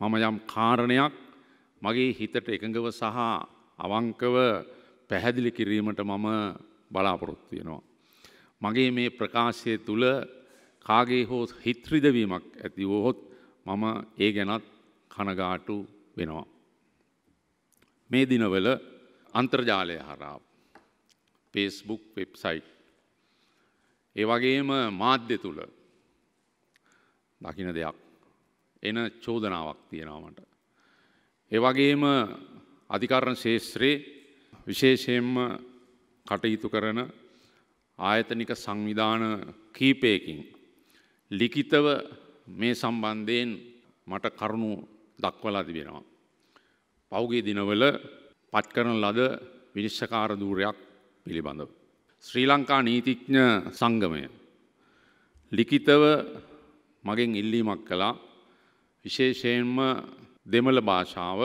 මම යම් කාරණයක් මගේ හිතට එකඟව සහ අවංකව පැහැදිලි කිරීමට මම බලාපොරොත්තු වෙනවා. මගේ මේ ප්‍රකාශය තුළ කාගේ හෝ හිත්‍රිදවීමක් ඇති වුවහොත් මම ඒ ගැනත් කනගාටු වෙනවා. මේ දිනවල අන්තර්ජාලය හරා පේස්බුක් වෙබ්සයිට් ඒ වගේම මාධ්‍ය තුළ දකින දෙයක් එන චෝදනාවක් තියෙනවට. එවගේම අධිකරණ ශේෂත්‍රයේ විශේෂයෙන්ම කටයුතු කරන ආයතනික සංවිධාන කීපයකින්. ලිකිතව මේ සම්බන්ධයෙන් මට කරුණු දක්වලා තිබෙනවා. පෞගේ දිනවල පත්කරන ලද විනිශ්ෂකාර දූරයක් පිළිබඳව. ශ්‍රී ලංකා නීතිඥ සංගමය. ලිකිතව මගෙන් ඉල්ලීමක් කලා විශේෂයෙන්ම දෙමළ භාෂාව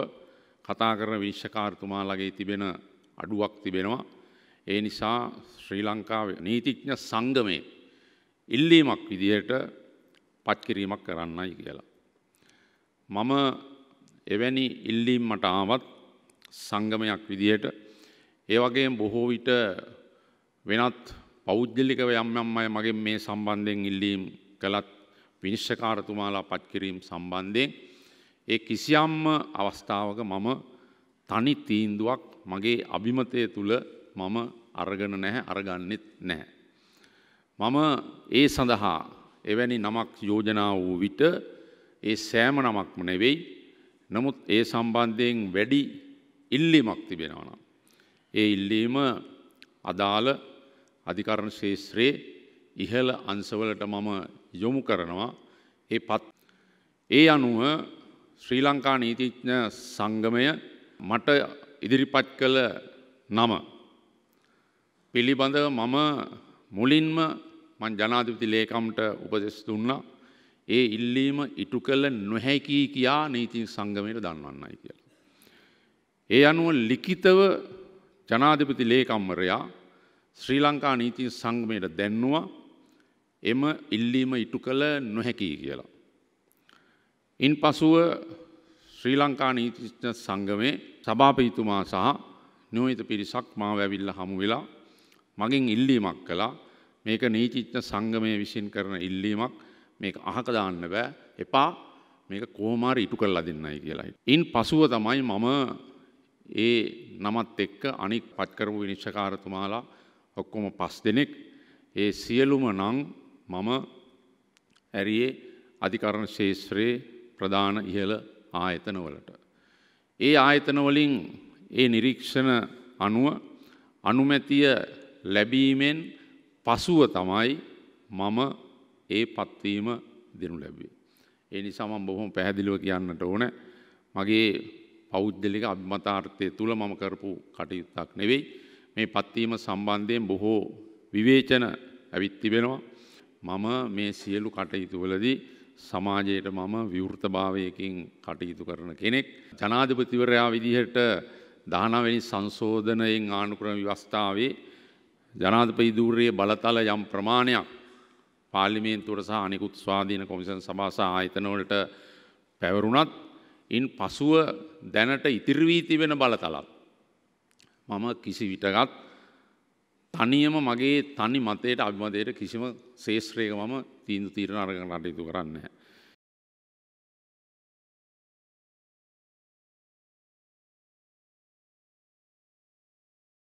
කතා කරන විශ්ෂකාරතුමාලගේ තිබෙන අඩුවක් තිබෙනවා. ඒ නිසා ශ්‍රී ලංකාව නීතිඥ සංගමය ඉල්ලීමක් විදියට පත්කිරීමක් කරන්නයි කියලා. මම එවැනි ඉල්ලීම් මට ආවත් සංගමයක් විදියට ඒ වගේ බොහෝ විට වෙනත් පෞද්ගලිකව යම් යම් අය මගේ මේ සම්බන්ධයෙන් ඉල්ලීම් කළත් විනිශ්ෂකාරතුමාලා පත්කිරීම් සම්බන්ධයෙන් ඒ කිසියම්ම අවස්ථාවක මම තනි තීන්දුවක් මගේ අභිමතය තුළ මම අරගන නැහැ අරගන්නෙත් නැහැ. මම ඒ සඳහා එවැනි නමක් යෝජනා වූ විට ඒ සෑම නමක්ම නෙවෙයි නමුත් ඒ සම්බන්ධයෙන් වැඩි ඉල්ලීමක් තිබෙනවනම්. ඒ ඉල්ලීම අදාළ අධිකරණ ශේත්‍රයේ ඉහළ අංශවලට මම යොමු කරනවා ඒ පත් ඒ අනුව ශ්‍රී ලංකා නීතිඥ සංගමය මට ඉදිරිපත් කළ නම පිළිබඳව මම මුලින්ම මං ජනාධිපති ලේකම්ට උපදෙස් දුන්නා ඒ ඉල්ලීම ඉටු කළ නොහැකි කියා නීතින් සංගමයට දන්වන්නයි කියලා. ඒ අනුව ලිඛිතව ජනාධිපති ලේකම්වරයා ශ්‍රී ලංකා නීතින් සංගමයට දැන්නවා එම ඉල්ලීම ඉටු කළ නොහැකි කියලා. ඉන් පසුව ශ්‍රී ලංකා නීතිඥ සංගමේ සභාපතිතුමා සහ නියමිත පිරිසක් මාව ඇවිල්ලා හමු වෙලා මගෙන් ඉල්ලීමක් කළා මේක නීතිඥ සංගමය විසින් කරන ඉල්ලීමක් මේක අහක දාන්න බෑ එපා මේක කොහොම හරි ඉටු කරලා දෙන්නයි කියලා. ඉන් පසුව තමයි මම ඒ නමත් එක්ක අනික් පත් කරපු විනිශ්චයකාරතුමාලා ඔක්කොම පස් දෙනෙක් ඒ සියලුම නම් මම ඇරියේ අධිකරණ ශේෂත්‍රයේ ප්‍රධාන ඉහළ ආයතනවලට. ඒ ආයතනවලින් ඒ නිරීක්ෂණ අනුව අනුමැතිය ලැබීමෙන් පසුව තමයි මම ඒ පත්වීම දෙනු ලැබේ. ඒ නිසා මම බොහොම පැහැදිලිව කියන්නට ඕන මගේ පෞද්ගලික අභිමතාර්ථය තුළ මම කරපු කටයුත්තක් නෙවෙයි මේ පත්වීම සම්බන්ධයෙන් බොහෝ විවේචන ඇවිත් තිබෙනවා මම මේ සියලු කටයුතුවලදී සමාජයට මම විවෘතභාවයකින් කටයුතු කරන කෙනෙක්. ජනාධිපතිවරයා විදිහට දානවැනි සංශෝධනයෙන් ආණුක්‍රම ව්‍යවස්ථාවේ ජනාධපති ධූරයේ බලතල යම් ප්‍රමාණයක් පාර්ලිමේන්තුවට සහ අනිකුත් ස්වාධීන කොමිසන් සභා සහ ආයතනවලට පැවරුණත් ඉන් පසුව දැනට ඉතිරි වී තිබෙන බලතලක් මම කිසි විටකත් තනියම මගේ තනි මතයට අභිමතයට කිසිම ශේෂත්‍රයක මම තීන්දු තීරණ අරගෙන රටයුතු කරන්න.